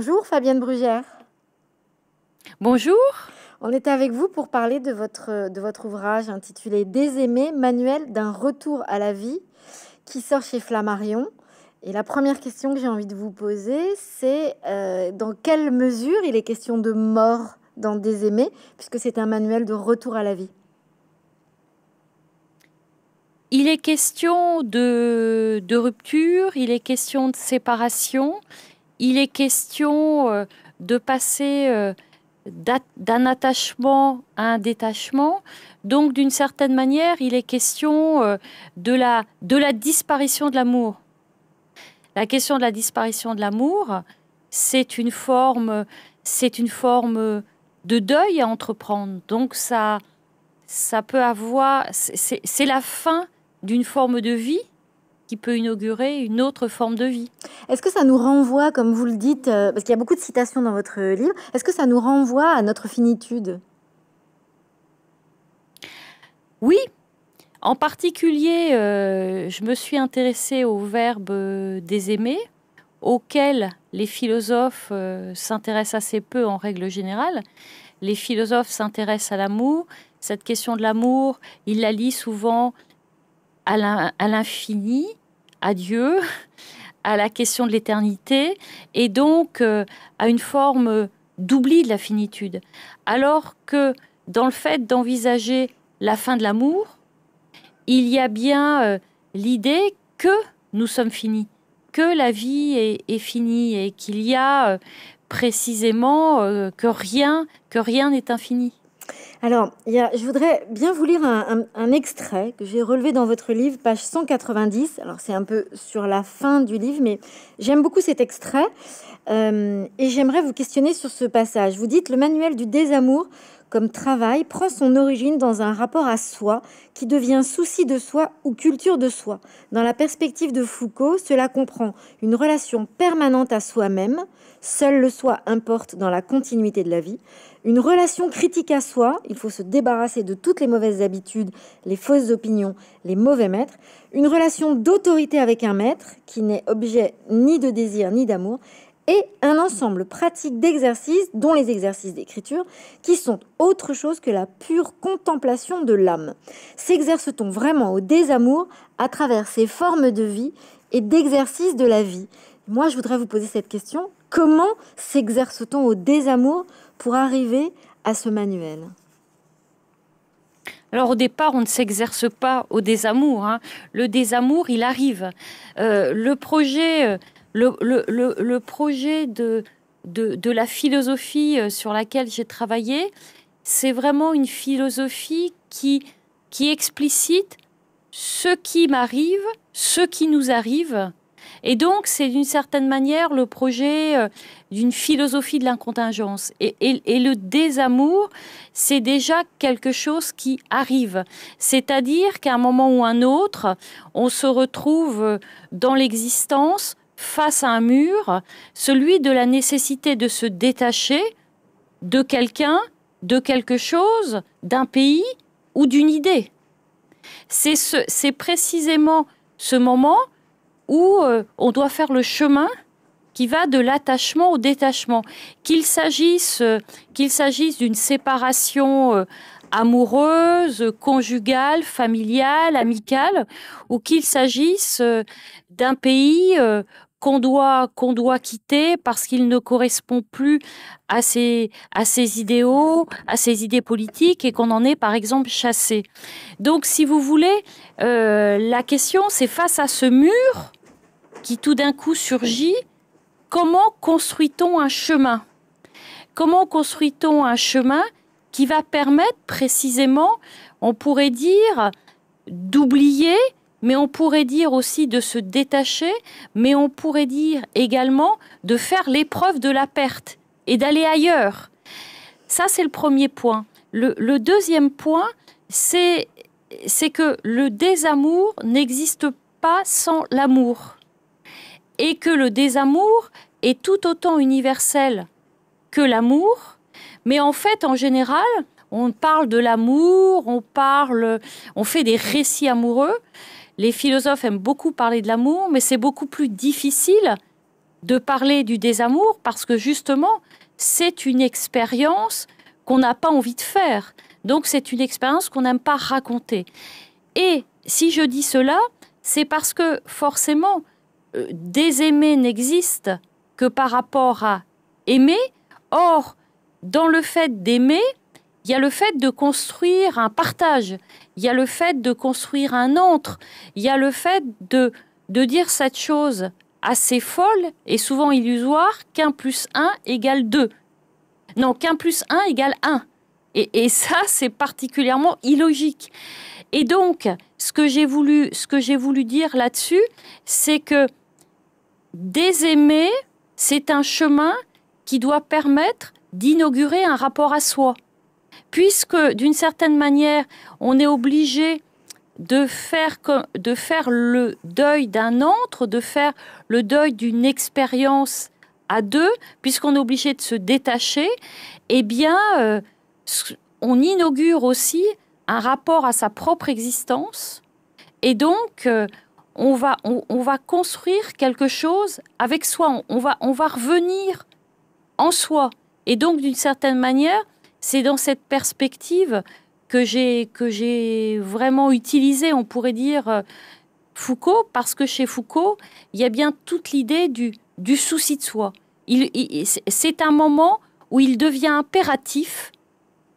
Bonjour Fabienne Brugère. Bonjour. On est avec vous pour parler de votre, de votre ouvrage intitulé Désaimé, manuel d'un retour à la vie, qui sort chez Flammarion. Et la première question que j'ai envie de vous poser, c'est euh, dans quelle mesure il est question de mort dans Désaimé » puisque c'est un manuel de retour à la vie Il est question de, de rupture, il est question de séparation, il est question euh, de passer euh, d'un attachement à un détachement. Donc, d'une certaine manière, il est question euh, de la, disparition de l'amour. La question de la disparition de l'amour, c'est une forme, c'est une forme de deuil à entreprendre. Donc, ça, ça peut avoir, c'est la fin d'une forme de vie qui peut inaugurer une autre forme de vie. Est-ce que ça nous renvoie, comme vous le dites, euh, parce qu'il y a beaucoup de citations dans votre livre, est-ce que ça nous renvoie à notre finitude Oui. En particulier, euh, je me suis intéressée au verbe des aimés, auquel les philosophes euh, s'intéressent assez peu en règle générale. Les philosophes s'intéressent à l'amour. Cette question de l'amour, ils la lient souvent à l'infini, à Dieu, à la question de l'éternité et donc euh, à une forme d'oubli de la finitude. Alors que dans le fait d'envisager la fin de l'amour, il y a bien euh, l'idée que nous sommes finis, que la vie est, finie et qu'il y a euh, précisément que rien que rien n'est infini. Alors, je voudrais bien vous lire un, extrait que j'ai relevé dans votre livre, page 190. Alors, c'est un peu sur la fin du livre, mais j'aime beaucoup cet extrait euh, et j'aimerais vous questionner sur ce passage. Vous dites, le manuel du désamour comme travail prend son origine dans un rapport à soi qui devient souci de soi ou culture de soi. Dans la perspective de Foucault, cela comprend une relation permanente à soi-même, seul le soi importe dans la continuité de la vie, une relation critique à soi, il faut se débarrasser de toutes les mauvaises habitudes, les fausses opinions, les mauvais maîtres. Une relation d'autorité avec un maître qui n'est objet ni de désir ni d'amour. Et un ensemble pratique d'exercices, dont les exercices d'écriture, qui sont autre chose que la pure contemplation de l'âme. S'exerce-t-on vraiment au désamour à travers ces formes de vie et d'exercice de la vie Moi, je voudrais vous poser cette question. Comment s'exerce-t-on au désamour pour arriver à ce manuel alors au départ, on ne s'exerce pas au désamour. Hein. Le désamour, il arrive. Euh, le projet, euh, le, projet de, de, de, la philosophie euh, sur laquelle j'ai travaillé, c'est vraiment une philosophie qui, qui explicite ce qui m'arrive, ce qui nous arrive, et donc, c'est d'une certaine manière le projet euh, d'une philosophie de l'incontingence. Et, le désamour, c'est déjà quelque chose qui arrive. C'est-à-dire qu'à un moment ou un autre, on se retrouve euh, dans l'existence face à un mur, celui de la nécessité de se détacher de quelqu'un, de quelque chose, d'un pays ou d'une idée. C'est précisément ce moment où euh, on doit faire le chemin qui va de l'attachement au détachement. Qu'il s'agisse euh, qu'il s'agisse d'une séparation euh, amoureuse, conjugale, familiale, amicale, ou qu'il s'agisse d'un pays qu'on doit, qu'on doit quitter parce qu'il ne correspond plus à ses, à ses idéaux, à ses idées politiques et qu'on en est par exemple chassé. Donc si vous voulez, la question c'est face à ce mur, qui tout d'un coup surgit, comment construit-on un chemin Comment construit-on un chemin qui va permettre précisément, on pourrait dire, d'oublier, mais on pourrait dire aussi de se détacher, mais on pourrait dire également de faire l'épreuve de la perte et d'aller ailleurs. Ça, c'est le premier point. Le, deuxième point, c'est que le désamour n'existe pas sans l'amour et que le désamour est tout autant universel que l'amour, mais en fait, en général, on parle de l'amour, on parle, on fait des récits amoureux. Les philosophes aiment beaucoup parler de l'amour, mais c'est beaucoup plus difficile de parler du désamour parce que justement, c'est une expérience qu'on n'a pas envie de faire. Donc c'est une expérience qu'on n'aime pas raconter. Et si je dis cela, c'est parce que forcément, euh, désaimer n'existe que par rapport à aimer. Or, dans le fait d'aimer, il y a le fait de construire un partage, il y a le fait de construire un entre, il y a le fait de, de dire cette chose assez folle et souvent illusoire qu'un plus un égale deux. Non, qu'un plus un égale un. Et, et ça, c'est particulièrement illogique. Et donc, ce que j'ai voulu, dire là-dessus, c'est que désaimer, c'est un chemin qui doit permettre d'inaugurer un rapport à soi. Puisque, d'une certaine manière, on est obligé de faire, le deuil d'un autre, de faire le deuil d'une expérience à deux, puisqu'on est obligé de se détacher, eh bien, euh, on inaugure aussi un rapport à sa propre existence. Et donc, euh, on, va, on, va construire quelque chose avec soi. On, va, on va revenir en soi. Et donc, d'une certaine manière, c'est dans cette perspective que j'ai, que j'ai vraiment utilisé, on pourrait dire, euh, Foucault, parce que chez Foucault, il y a bien toute l'idée du, du souci de soi. c'est un moment où il devient impératif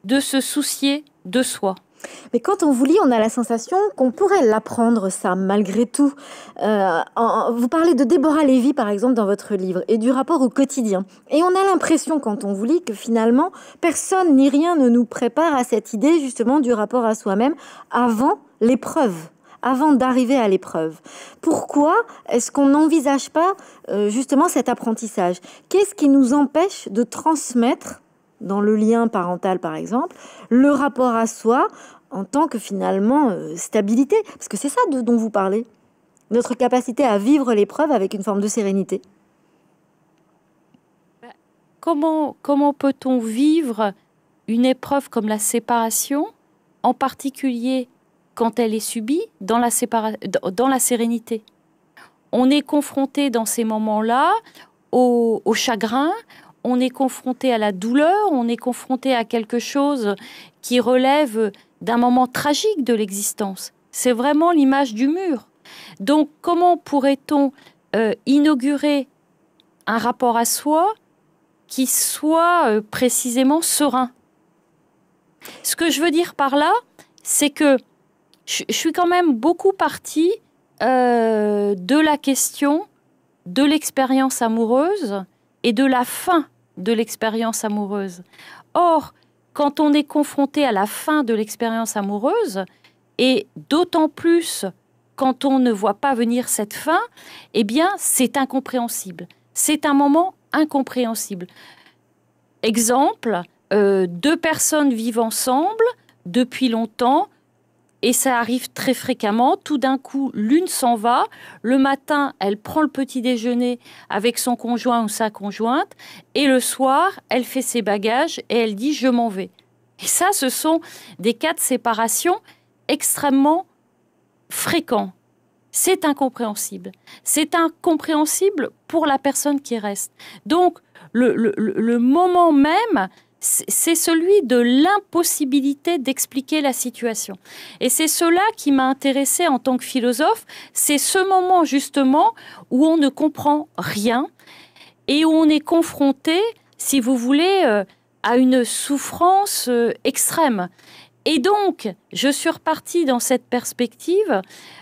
de se soucier de soi. Mais quand on vous lit, on a la sensation qu'on pourrait l'apprendre, ça, malgré tout. Euh, vous parlez de Déborah Lévy, par exemple, dans votre livre, et du rapport au quotidien. Et on a l'impression, quand on vous lit, que finalement, personne ni rien ne nous prépare à cette idée, justement, du rapport à soi-même avant l'épreuve avant d'arriver à l'épreuve. Pourquoi est-ce qu'on n'envisage pas euh, justement cet apprentissage Qu'est-ce qui nous empêche de transmettre dans le lien parental par exemple, le rapport à soi en tant que finalement euh, stabilité, parce que c'est ça dont vous parlez, notre capacité à vivre l'épreuve avec une forme de sérénité. Comment, comment peut-on vivre une épreuve comme la séparation, en particulier quand elle est subie dans la, dans la sérénité On est confronté dans ces moments-là au, au chagrin, on est confronté à la douleur, on est confronté à quelque chose qui relève d'un moment tragique de l'existence. C'est vraiment l'image du mur. Donc comment pourrait-on euh, inaugurer un rapport à soi qui soit euh, précisément serein Ce que je veux dire par là, c'est que je, suis quand même beaucoup partie euh, de la question de l'expérience amoureuse et de la fin de l'expérience amoureuse. Or, quand on est confronté à la fin de l'expérience amoureuse, et d'autant plus quand on ne voit pas venir cette fin, eh bien, c'est incompréhensible. C'est un moment incompréhensible. Exemple, euh, deux personnes vivent ensemble depuis longtemps, et ça arrive très fréquemment. Tout d'un coup, l'une s'en va. Le matin, elle prend le petit déjeuner avec son conjoint ou sa conjointe. Et le soir, elle fait ses bagages et elle dit je m'en vais. Et ça, ce sont des cas de séparation extrêmement fréquents. C'est incompréhensible. C'est incompréhensible pour la personne qui reste. Donc, le, le moment même c'est celui de l'impossibilité d'expliquer la situation. Et c'est cela qui m'a intéressé en tant que philosophe, c'est ce moment justement où on ne comprend rien et où on est confronté, si vous voulez, euh, à une souffrance euh, extrême. Et donc, je suis repartie dans cette perspective,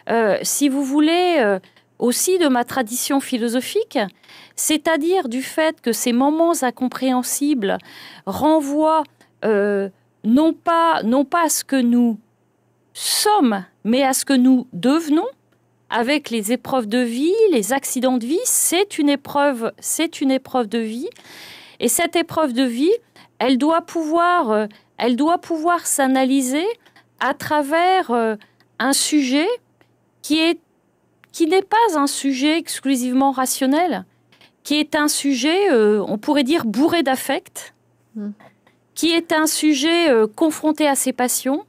euh, si vous voulez, aussi de ma tradition philosophique, c'est-à-dire du fait que ces moments incompréhensibles renvoient euh, non, pas, non pas à ce que nous sommes, mais à ce que nous devenons avec les épreuves de vie, les accidents de vie. C'est une épreuve, c'est une épreuve de vie. Et cette épreuve de vie, elle doit pouvoir, euh, elle doit pouvoir s'analyser à travers euh, un sujet qui est qui n'est pas un sujet exclusivement rationnel, qui est un sujet, euh, on pourrait dire, bourré d'affect, hmm. qui est un sujet euh, confronté à ses passions.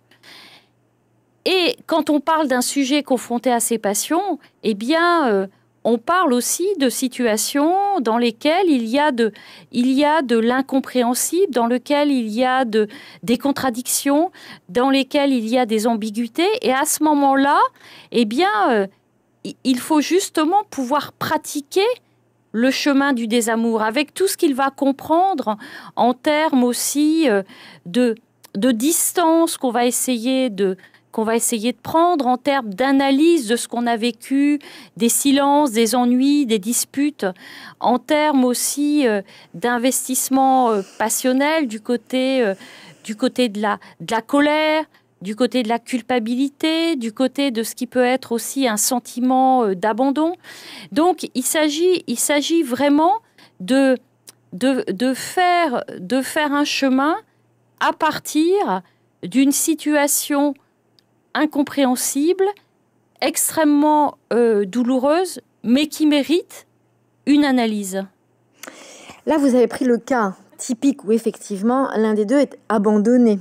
Et quand on parle d'un sujet confronté à ses passions, eh bien, euh, on parle aussi de situations dans lesquelles il y a de, l'incompréhensible, dans lesquelles il y a de, des contradictions, dans lesquelles il y a des ambiguïtés. Et à ce moment-là, eh bien, il faut justement pouvoir pratiquer le chemin du désamour avec tout ce qu'il va comprendre en termes aussi euh, de, distance qu'on va essayer de qu'on va essayer de prendre en termes d'analyse de ce qu'on a vécu, des silences, des ennuis, des disputes, en termes aussi euh, d'investissement euh, passionnel du côté, de la colère, du côté de la culpabilité, du côté de ce qui peut être aussi un sentiment euh, d'abandon. Donc il s'agit, il s'agit vraiment de, de, faire, de faire un chemin à partir d'une situation incompréhensible, extrêmement euh, douloureuse, mais qui mérite une analyse. Là, vous avez pris le cas typique où effectivement l'un des deux est abandonné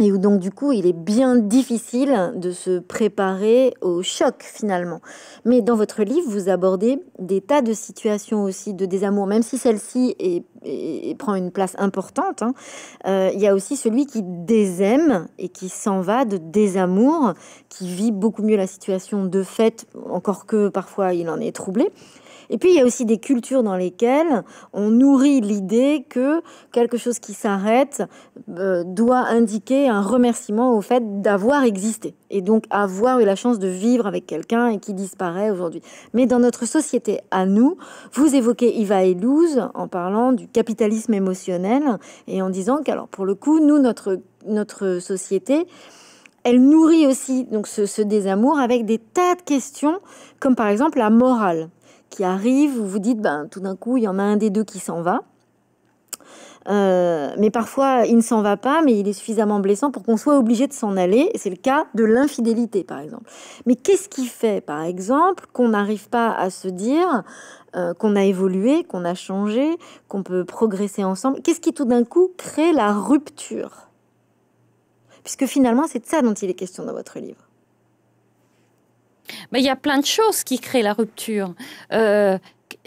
et où donc du coup, il est bien difficile de se préparer au choc finalement. Mais dans votre livre, vous abordez des tas de situations aussi de désamour, même si celle-ci prend une place importante. Hein, euh, il y a aussi celui qui désaime et qui s'en va de désamour, qui vit beaucoup mieux la situation de fait, encore que parfois il en est troublé. Et puis il y a aussi des cultures dans lesquelles on nourrit l'idée que quelque chose qui s'arrête euh, doit indiquer un remerciement au fait d'avoir existé et donc avoir eu la chance de vivre avec quelqu'un et qui disparaît aujourd'hui. Mais dans notre société à nous, vous évoquez Iva Elouz en parlant du capitalisme émotionnel et en disant qu'alors pour le coup, nous, notre, notre société, elle nourrit aussi donc ce, désamour avec des tas de questions, comme par exemple la morale qui arrive vous vous dites, ben, tout d'un coup, il y en a un des deux qui s'en va. Euh, mais parfois, il ne s'en va pas, mais il est suffisamment blessant pour qu'on soit obligé de s'en aller. C'est le cas de l'infidélité, par exemple. Mais qu'est-ce qui fait, par exemple, qu'on n'arrive pas à se dire euh, qu'on a évolué, qu'on a changé, qu'on peut progresser ensemble Qu'est-ce qui, tout d'un coup, crée la rupture Puisque finalement, c'est de ça dont il est question dans votre livre. Mais il y a plein de choses qui créent la rupture. Euh,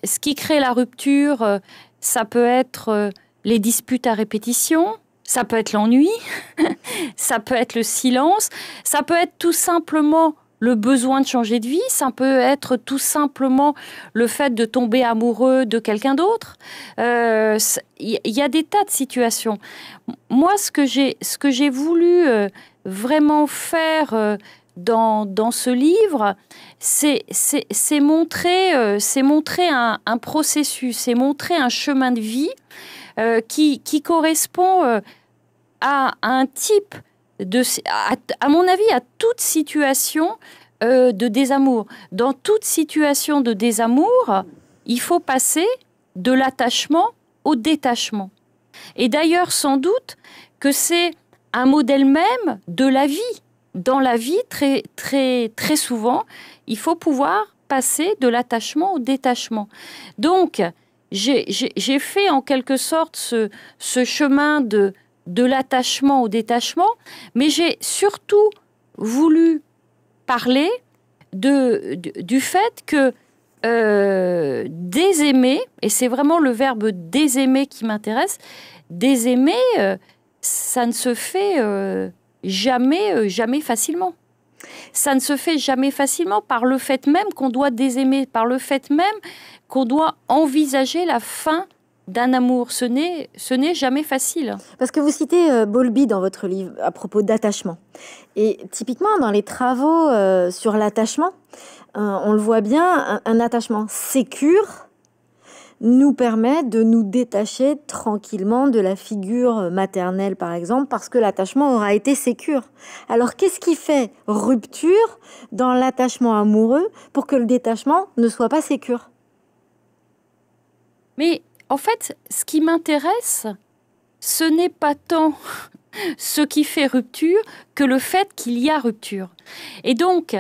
ce qui crée la rupture, euh, ça peut être euh, les disputes à répétition, ça peut être l'ennui, ça peut être le silence, ça peut être tout simplement le besoin de changer de vie, ça peut être tout simplement le fait de tomber amoureux de quelqu'un d'autre. Il y a des tas de situations. Moi, ce que j'ai, ce que j'ai voulu vraiment faire dans, ce livre, c'est montrer, euh, un, processus, c'est montrer un chemin de vie euh, qui, correspond euh, à un type de, à, mon avis, à toute situation de désamour. Dans toute situation de désamour, il faut passer de l'attachement au détachement. Et d'ailleurs, sans doute que c'est un modèle même de la vie dans la vie, très, très, très souvent, il faut pouvoir passer de l'attachement au détachement. Donc, j'ai fait en quelque sorte ce, ce chemin de, de l'attachement au détachement, mais j'ai surtout voulu parler de, du fait que euh, désaimer, et c'est vraiment le verbe désaimer qui m'intéresse, désaimer, euh, ça ne se fait... Euh, jamais, euh, jamais facilement. Ça ne se fait jamais facilement par le fait même qu'on doit désaimer, par le fait même qu'on doit envisager la fin d'un amour. Ce n'est, ce n'est jamais facile. Parce que vous citez euh, Bolby dans votre livre à propos d'attachement. Et typiquement, dans les travaux euh, sur l'attachement, on le voit bien, un, un attachement sécure nous permet de nous détacher tranquillement de la figure maternelle, par exemple, parce que l'attachement aura été sécure. Alors qu'est-ce qui fait rupture dans l'attachement amoureux pour que le détachement ne soit pas sécure Mais en fait, ce qui m'intéresse, ce n'est pas tant ce qui fait rupture que le fait qu'il y a rupture. Et donc,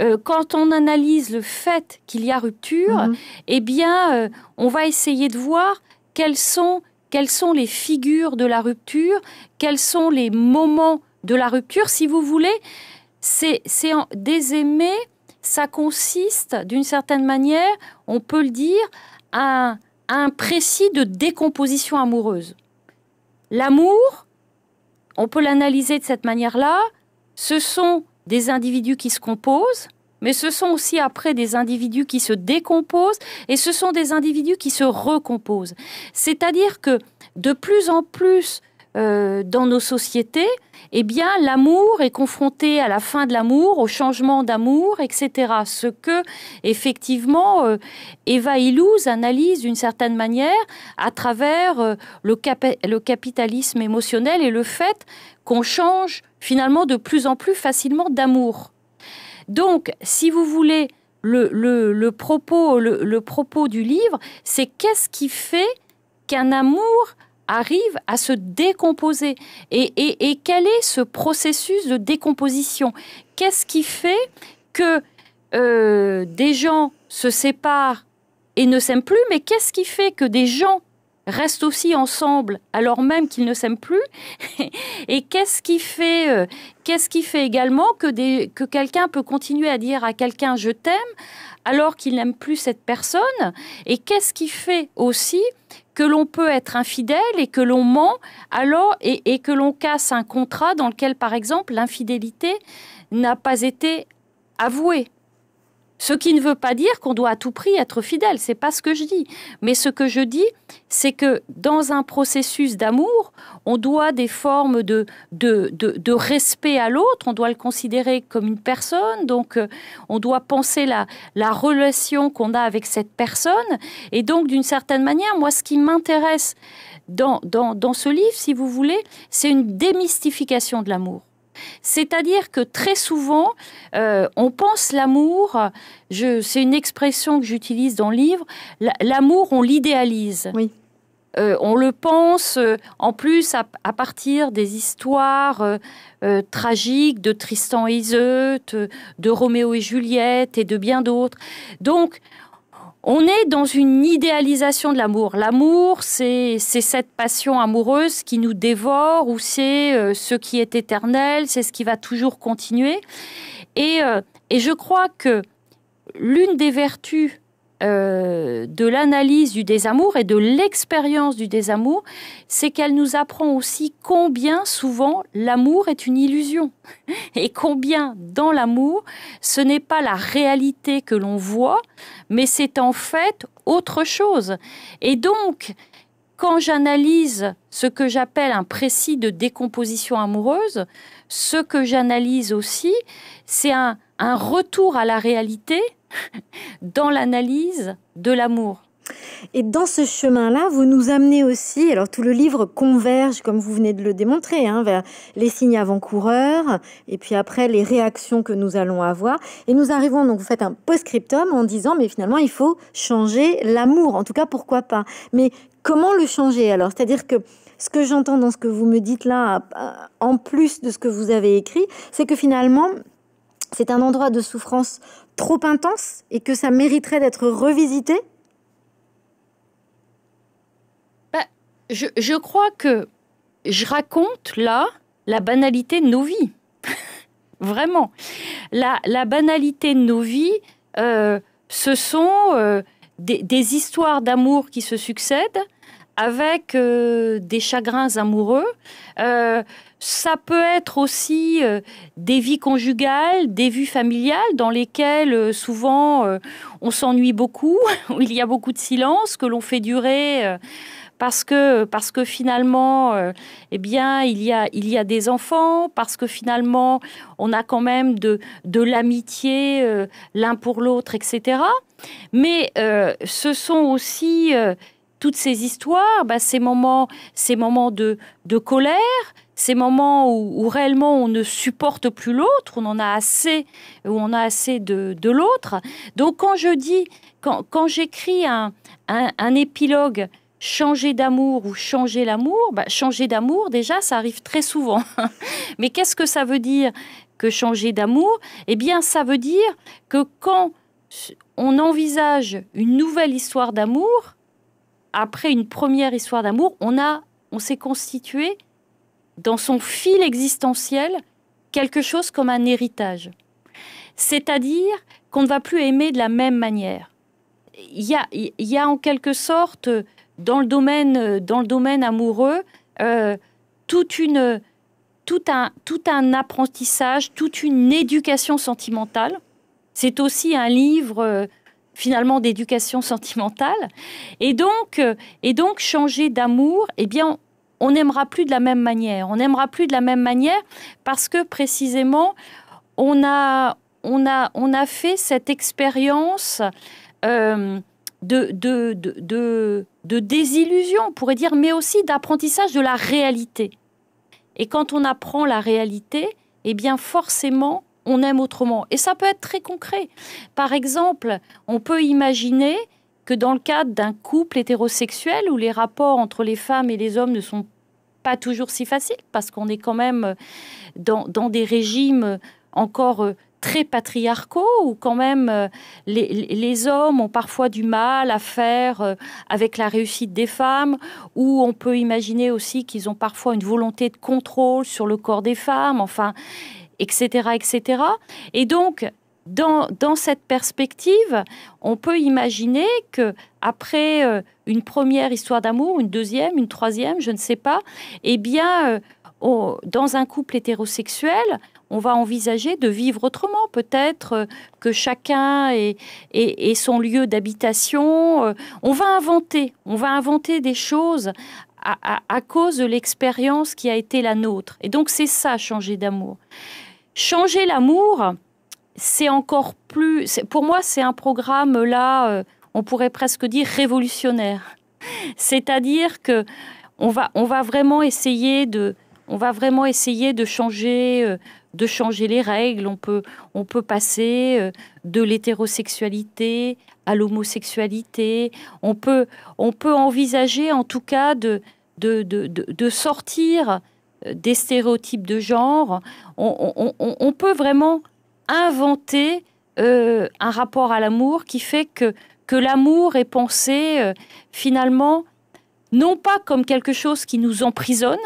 euh, quand on analyse le fait qu'il y a rupture, mhm. eh bien, euh, on va essayer de voir quelles sont, quelles sont les figures de la rupture, quels sont les moments de la rupture. Si vous voulez, c'est désaimer, ça consiste, d'une certaine manière, on peut le dire, à un précis de décomposition amoureuse. L'amour, on peut l'analyser de cette manière-là. Ce sont des individus qui se composent, mais ce sont aussi après des individus qui se décomposent et ce sont des individus qui se recomposent. C'est-à-dire que de plus en plus, euh, dans nos sociétés, eh bien, l'amour est confronté à la fin de l'amour, au changement d'amour, etc. Ce que, effectivement, euh, Eva Illouz analyse d'une certaine manière à travers euh, le, le capitalisme émotionnel et le fait qu'on change finalement de plus en plus facilement d'amour. Donc, si vous voulez, le, propos, le, le propos du livre, c'est qu'est-ce qui fait qu'un amour arrive à se décomposer. Et, quel est ce processus de décomposition Qu'est-ce qui fait que euh, des gens se séparent et ne s'aiment plus, mais qu'est-ce qui fait que des gens restent aussi ensemble alors même qu'ils ne s'aiment plus Et qu'est-ce qui fait, euh, quest qui fait également que, que quelqu'un peut continuer à dire à quelqu'un je t'aime alors qu'il n'aime plus cette personne Et qu'est-ce qui fait aussi que l'on peut être infidèle et que l'on ment alors et, et que l'on casse un contrat dans lequel, par exemple, l'infidélité n'a pas été avouée. Ce qui ne veut pas dire qu'on doit à tout prix être fidèle, c'est pas ce que je dis. Mais ce que je dis, c'est que dans un processus d'amour, on doit des formes de, de, de, respect à l'autre, on doit le considérer comme une personne, donc euh, on doit penser la, la relation qu'on a avec cette personne. Et donc, d'une certaine manière, moi, ce qui m'intéresse dans, dans, dans ce livre, si vous voulez, c'est une démystification de l'amour. C'est-à-dire que très souvent, euh, on pense l'amour, je c'est une expression que j'utilise dans le livre, l'amour, on l'idéalise. Euh, on le pense euh, en plus à, partir des histoires tragiques de Tristan et Iseut, de Roméo et Juliette et de bien d'autres. Donc, on est dans une idéalisation de l'amour. L'amour, c'est cette passion amoureuse qui nous dévore, ou c'est euh, ce qui est éternel, c'est ce qui va toujours continuer. Et, euh, je crois que l'une des vertus euh, de l'analyse du désamour et de l'expérience du désamour, c'est qu'elle nous apprend aussi combien souvent l'amour est une illusion et combien dans l'amour ce n'est pas la réalité que l'on voit, mais c'est en fait autre chose. Et donc, quand j'analyse ce que j'appelle un précis de décomposition amoureuse, ce que j'analyse aussi, c'est un retour à la réalité dans l'analyse de l'amour. Et dans ce chemin-là, vous nous amenez aussi, alors tout le livre converge, comme vous venez de le démontrer, hein, vers les signes avant-coureurs, et puis après les réactions que nous allons avoir. Et nous arrivons, donc vous faites un post-scriptum en disant, mais finalement, il faut changer l'amour, en tout cas, pourquoi pas. Mais comment le changer alors C'est-à-dire que ce que j'entends dans ce que vous me dites là, euh, en plus de ce que vous avez écrit, c'est que finalement, c'est un endroit de souffrance trop intense et que ça mériterait d'être revisité bah, je, crois que je raconte là la banalité de nos vies. Vraiment. La, banalité de nos vies, euh, ce sont euh, des, histoires d'amour qui se succèdent avec euh, des chagrins amoureux. Ça peut être aussi euh, des vies conjugales, des vies familiales dans lesquelles euh, souvent euh, on s'ennuie beaucoup, où il y a beaucoup de silence que l'on fait durer parce que parce que finalement eh bien il y a il y a des enfants parce que finalement on a quand même de de l'amitié l'un pour l'autre etc mais ce sont aussi toutes ces histoires bah, ces moments ces moments de de colère ces moments où, réellement on ne supporte plus l'autre, on en a assez, où on a assez de, l'autre. Donc quand je dis, quand, j'écris un, épilogue, changer d'amour ou changer l'amour, bah, changer d'amour, déjà, ça arrive très souvent. Mais qu'est-ce que ça veut dire que changer d'amour Eh bien, ça veut dire que quand on envisage une nouvelle histoire d'amour, après une première histoire d'amour, on a, on s'est constitué dans son fil existentiel quelque chose comme un héritage. C'est-à-dire qu'on ne va plus aimer de la même manière. Il y a, y a en quelque sorte, dans le domaine, dans le domaine amoureux, euh, toute une, tout, un, tout un apprentissage, toute une éducation sentimentale. C'est aussi un livre euh, finalement d'éducation sentimentale. Et donc, euh, et donc changer d'amour, eh bien, on n'aimera plus de la même manière. On n'aimera plus de la même manière parce que précisément, on a, on a, on a fait cette expérience euh, de, de, de, désillusion, on pourrait dire, mais aussi d'apprentissage de la réalité. Et quand on apprend la réalité, eh bien forcément, on aime autrement. Et ça peut être très concret. Par exemple, on peut imaginer que dans le cadre d'un couple hétérosexuel où les rapports entre les femmes et les hommes ne sont pas toujours si faciles, parce qu'on est quand même euh, dans, des régimes euh, encore euh, très patriarcaux où quand même les, les, hommes ont parfois du mal à faire avec la réussite des femmes, où on peut imaginer aussi qu'ils ont parfois une volonté de contrôle sur le corps des femmes, enfin, etc., etc. Et donc, dans, cette perspective, on peut imaginer que après euh, une première histoire d'amour, une deuxième, une troisième, je ne sais pas, eh bien, euh, dans un couple hétérosexuel, on va envisager de vivre autrement. Peut-être euh, que chacun et son lieu d'habitation. On va inventer, on va inventer des choses à cause de l'expérience qui a été la nôtre. Et donc c'est ça, changer d'amour. Changer l'amour, c'est encore plus. Pour moi, c'est un programme là, euh, on pourrait presque dire révolutionnaire. C'est-à-dire que on va, on va vraiment essayer de, on va vraiment essayer de changer, euh, de changer les règles. On peut, on peut passer euh, de l'hétérosexualité à l'homosexualité. On peut, on peut envisager, en tout cas, de, de, de, de sortir des stéréotypes de genre. On, on peut vraiment inventer euh, un rapport à l'amour qui fait que, que l'amour est pensé euh, finalement non pas comme quelque chose qui nous emprisonne,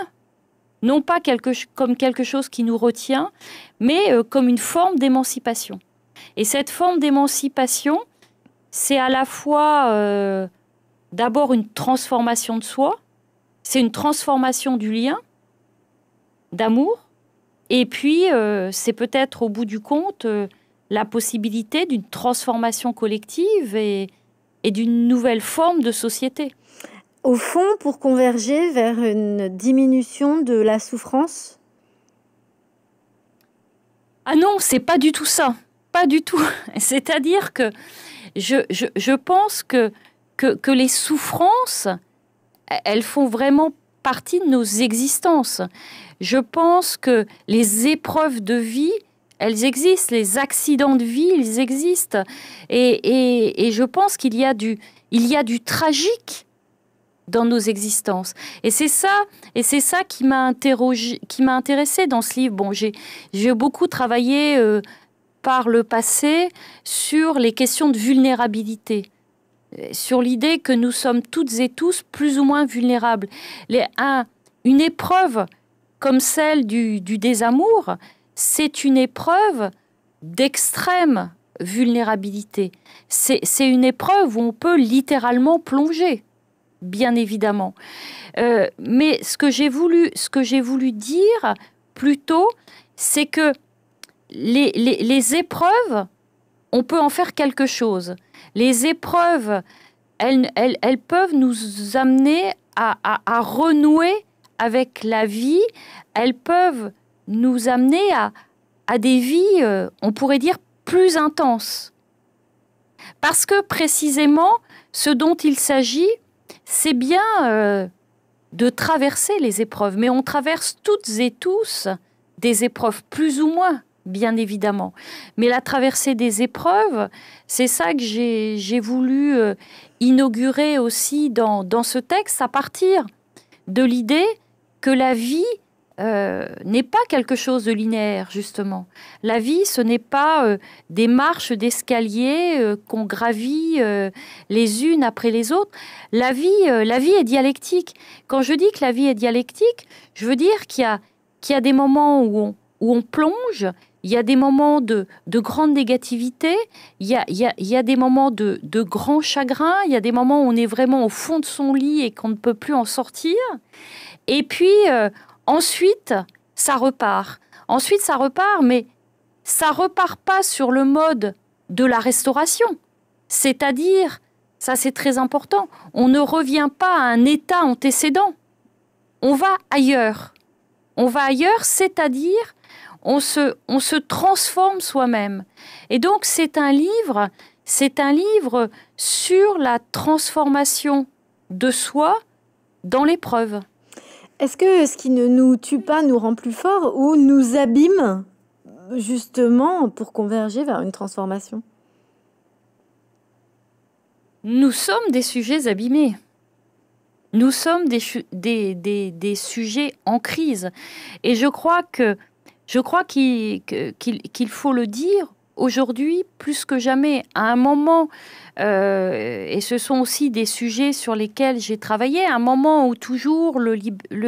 non pas quelque, comme quelque chose qui nous retient, mais euh, comme une forme d'émancipation. Et cette forme d'émancipation, c'est à la fois d'abord une transformation de soi, c'est une transformation du lien d'amour, et puis, euh, c'est peut-être au bout du compte euh, la possibilité d'une transformation collective et, d'une nouvelle forme de société. Au fond, pour converger vers une diminution de la souffrance Ah non, c'est pas du tout ça. Pas du tout. C'est-à-dire que je, je, je pense que, que, que les souffrances, elles font vraiment partie de nos existences. Je pense que les épreuves de vie, elles existent, les accidents de vie, ils existent. Et, et, et je pense qu'il y, a du, il y a du tragique dans nos existences. Et c'est ça, et c'est ça qui m'a interrogé, qui m'a intéressé dans ce livre. Bon, j'ai, beaucoup travaillé euh, par le passé sur les questions de vulnérabilité sur l'idée que nous sommes toutes et tous plus ou moins vulnérables. Les, une épreuve comme celle du, désamour, c'est une épreuve d'extrême vulnérabilité. C'est une épreuve où on peut littéralement plonger, bien évidemment. Euh, mais ce que j'ai voulu, ce que j'ai voulu dire plutôt, c'est que les épreuves on peut en faire quelque chose. Les épreuves, elles, peuvent nous amener à, renouer avec la vie, elles peuvent nous amener à, des vies, euh, on pourrait dire, plus intenses. Parce que précisément, ce dont il s'agit, c'est bien euh, de traverser les épreuves, mais on traverse toutes et tous des épreuves plus ou moins bien évidemment. Mais la traversée des épreuves, c'est ça que j'ai voulu euh, inaugurer aussi dans, ce texte à partir de l'idée que la vie euh, n'est pas quelque chose de linéaire, justement. La vie, ce n'est pas euh, des marches d'escalier qu'on gravit les unes après les autres. La vie, la vie est dialectique. Quand je dis que la vie est dialectique, je veux dire qu'il y, a des moments où on plonge il y a des moments de, grande négativité, il y a, des moments de, de, grand chagrin, il y a des moments où on est vraiment au fond de son lit et qu'on ne peut plus en sortir. Et puis euh, ensuite, ça repart. Ensuite, ça repart, mais ça repart pas sur le mode de la restauration. C'est-à-dire, ça c'est très important, on ne revient pas à un état antécédent. On va ailleurs. On va ailleurs, c'est-à-dire on se, on se transforme soi-même. Et donc c'est un livre, c'est un livre sur la transformation de soi dans l'épreuve. Est-ce que ce qui ne nous tue pas nous rend plus fort ou nous abîme justement pour converger vers une transformation Nous sommes des sujets abîmés. Nous sommes des, sujets en crise. Et je crois que je crois qu'il faut le dire aujourd'hui plus que jamais, à un moment, euh, et ce sont aussi des sujets sur lesquels j'ai travaillé, à un moment où toujours le,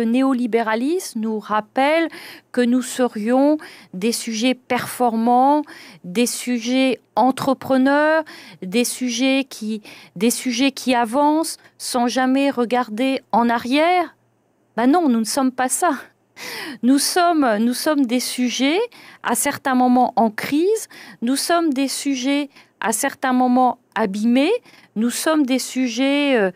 néolibéralisme nous rappelle que nous serions des sujets performants, des sujets entrepreneurs, des sujets qui, des sujets qui avancent sans jamais regarder en arrière. Ben non, nous ne sommes pas ça. Nous sommes, nous sommes des sujets à certains moments en crise, nous sommes des sujets à certains moments abîmés, nous sommes des sujets, euh,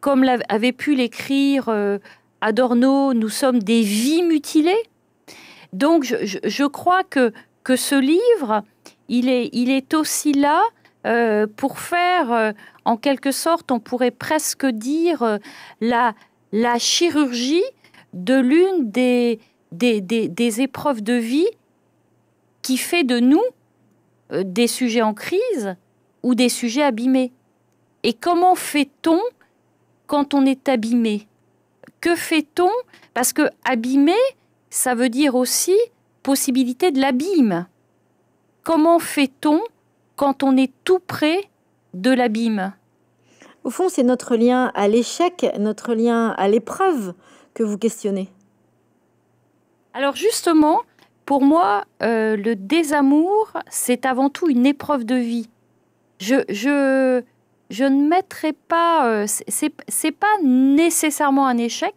comme l'avait pu l'écrire euh, Adorno, nous sommes des vies mutilées. Donc je, crois que, que ce livre, il est, il est aussi là euh, pour faire, en quelque sorte, on pourrait presque dire, la, la chirurgie de l'une des des, des, épreuves de vie qui fait de nous euh, des sujets en crise ou des sujets abîmés. Et comment fait-on quand on est abîmé Que fait-on Parce que abîmé, ça veut dire aussi possibilité de l'abîme. Comment fait-on quand on est tout près de l'abîme Au fond, c'est notre lien à l'échec, notre lien à l'épreuve, que vous questionnez Alors justement, pour moi, euh, le désamour, c'est avant tout une épreuve de vie. Je, je, je ne mettrai pas. Euh, c'est, pas nécessairement un échec,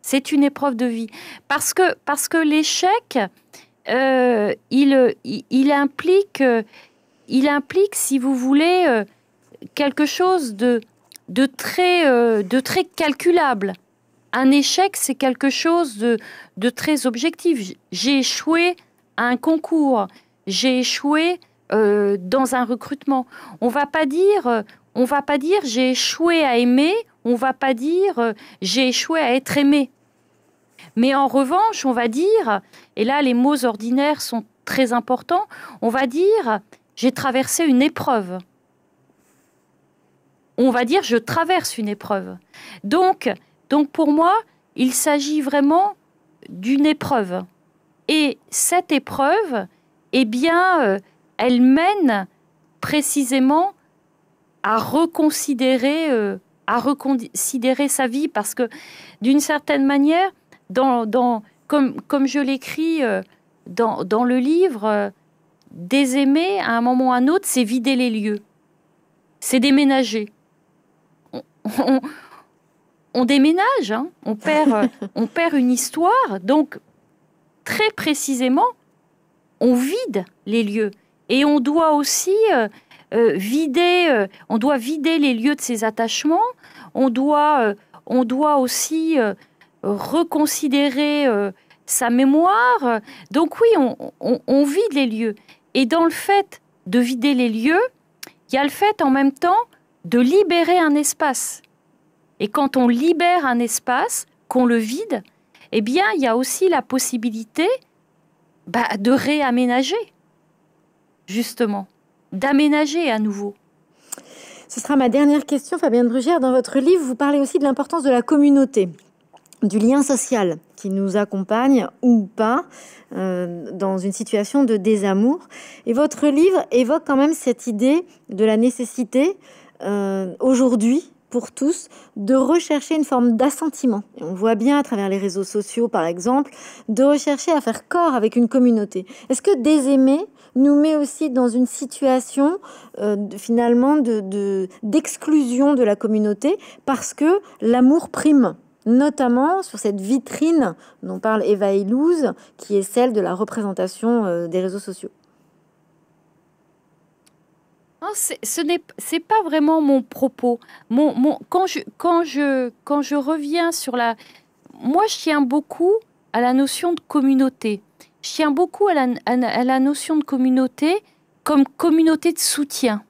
c'est une épreuve de vie. Parce que, parce que l'échec, euh, il, il, implique, il implique, si vous voulez, quelque chose de, de, très, de très calculable un échec, c'est quelque chose de, très objectif. J'ai échoué à un concours, j'ai échoué euh, dans un recrutement. On va pas dire, euh, on va pas dire j'ai échoué à aimer, on va pas dire euh, j'ai échoué à être aimé. Mais en revanche, on va dire, et là les mots ordinaires sont très importants, on va dire j'ai traversé une épreuve. On va dire je traverse une épreuve. Donc, donc pour moi, il s'agit vraiment d'une épreuve. Et cette épreuve, eh bien, euh, elle mène précisément à reconsidérer, euh, à reconsidérer sa vie parce que d'une certaine manière, comme, je l'écris euh, dans, le livre, désaimer à un moment ou à un autre, c'est vider les lieux, c'est déménager on déménage, hein. on, perd, euh, on perd une histoire. Donc, très précisément, on vide les lieux et on doit aussi euh, euh, vider, on doit vider les lieux de ses attachements. On doit, on doit aussi reconsidérer sa mémoire. Donc oui, on, vide les lieux. Et dans le fait de vider les lieux, il y a le fait en même temps de libérer un espace. Et quand on libère un espace, qu'on le vide, eh bien, il y a aussi la possibilité bah, de réaménager, justement, d'aménager à nouveau. Ce sera ma dernière question, Fabienne Brugère. Dans votre livre, vous parlez aussi de l'importance de la communauté, du lien social qui nous accompagne ou pas euh, dans une situation de désamour. Et votre livre évoque quand même cette idée de la nécessité euh, aujourd'hui pour tous de rechercher une forme d'assentiment. on voit bien à travers les réseaux sociaux, par exemple, de rechercher à faire corps avec une communauté. Est-ce que désaimer nous met aussi dans une situation euh, finalement d'exclusion de, de la communauté parce que l'amour prime notamment sur cette vitrine dont parle Eva Illouz, qui est celle de la représentation euh, des réseaux sociaux. Hein, ce n'est pas vraiment mon propos. Mon, mon, quand, je, quand, je, quand je reviens sur la... Moi, je tiens beaucoup à la notion de communauté. Je tiens beaucoup à la, à, la notion de communauté comme communauté de soutien,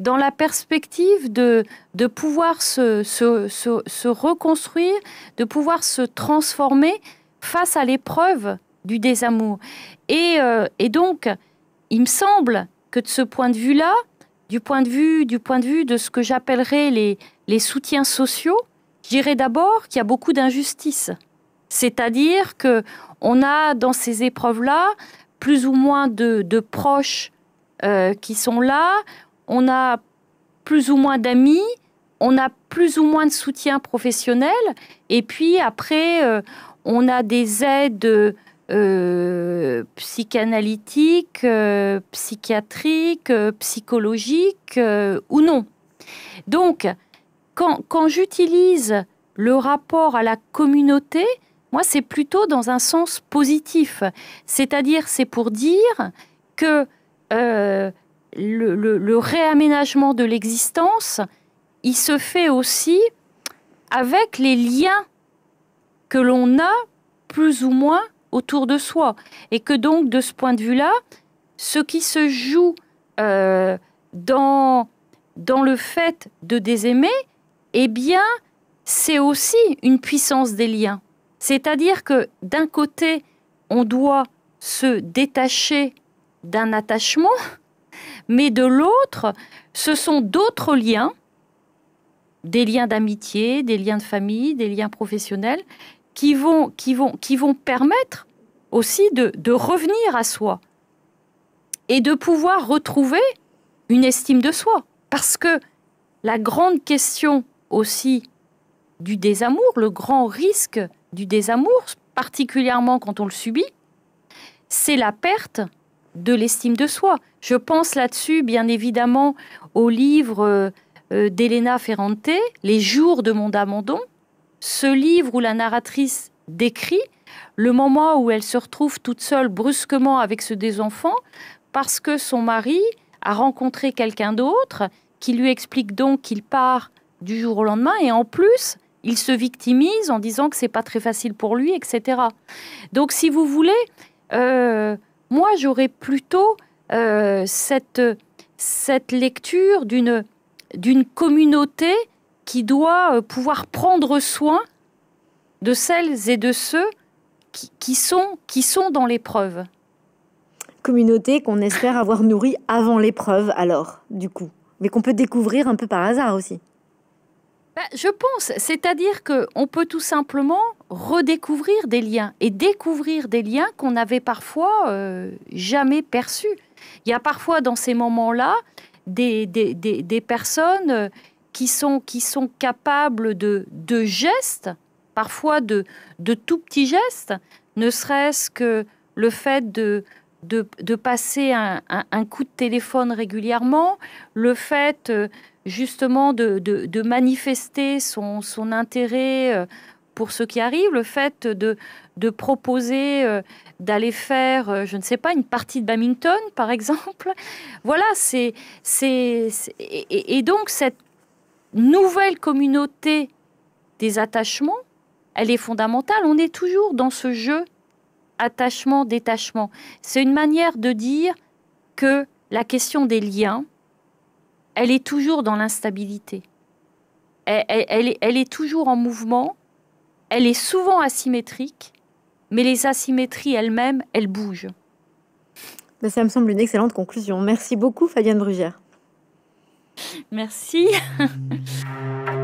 dans la perspective de, de pouvoir se, se, se, reconstruire, de pouvoir se transformer face à l'épreuve du désamour. Et, euh, et donc, il me semble que de ce point de vue-là, du point de vue, du point de, vue de ce que j'appellerais les, les soutiens sociaux, je d'abord qu'il y a beaucoup d'injustices. C'est-à-dire qu'on a dans ces épreuves-là plus ou moins de, proches euh, qui sont là, on a plus ou moins d'amis, on a plus ou moins de soutien professionnel, et puis après, euh, on a des aides euh, euh, psychanalytique, euh, psychiatrique, euh, psychologique ou non. Donc, quand, j'utilise le rapport à la communauté, moi, c'est plutôt dans un sens positif. C'est-à-dire, c'est pour dire que le, réaménagement de l'existence, il se fait aussi avec les liens que l'on a plus ou moins autour de soi. Et que donc, de ce point de vue-là, ce qui se joue euh, dans, dans le fait de désaimer, eh bien, c'est aussi une puissance des liens. C'est-à-dire que d'un côté, on doit se détacher d'un attachement, mais de l'autre, ce sont d'autres liens, des liens d'amitié, des liens de famille, des liens professionnels, qui vont, qui vont, qui vont permettre aussi de, de revenir à soi et de pouvoir retrouver une estime de soi. Parce que la grande question aussi du désamour, le grand risque du désamour, particulièrement quand on le subit, c'est la perte de l'estime de soi. Je pense là-dessus, bien évidemment, au livre euh, euh, d'Elena Ferrante, Les jours de mon abandon, ce livre où la narratrice décrit le moment où elle se retrouve toute seule brusquement avec ce des enfants parce que son mari a rencontré quelqu'un d'autre qui lui explique donc qu'il part du jour au lendemain et en plus il se victimise en disant que c'est pas très facile pour lui, etc. Donc si vous voulez, euh, moi j'aurais plutôt euh, cette, cette lecture d'une d'une communauté qui doit euh, pouvoir prendre soin de celles et de ceux qui, sont, qui sont dans l'épreuve. Communauté qu'on espère avoir nourrie avant l'épreuve, alors, du coup, mais qu'on peut découvrir un peu par hasard aussi. Bah, je pense, c'est-à-dire qu'on peut tout simplement redécouvrir des liens et découvrir des liens qu'on n'avait parfois euh, jamais perçus. Il y a parfois dans ces moments-là des, des, des, des personnes euh, qui sont, qui sont capables de, de gestes, parfois de, de tout petits gestes, ne serait-ce que le fait de, de, de passer un, un, coup de téléphone régulièrement, le fait euh, justement de, de, de manifester son, son, intérêt euh, pour ce qui arrive, le fait de, de proposer euh, d'aller faire, je ne sais pas, une partie de badminton, par exemple. Voilà, c'est... c'est et donc cette nouvelle communauté des attachements, elle est fondamentale. On est toujours dans ce jeu attachement-détachement. C'est une manière de dire que la question des liens, elle est toujours dans l'instabilité. Elle, elle, est, toujours en mouvement, elle est souvent asymétrique, mais les asymétries elles-mêmes, elles bougent. Ben, ça me semble une excellente conclusion. Merci beaucoup Fabienne Brugère. Merci.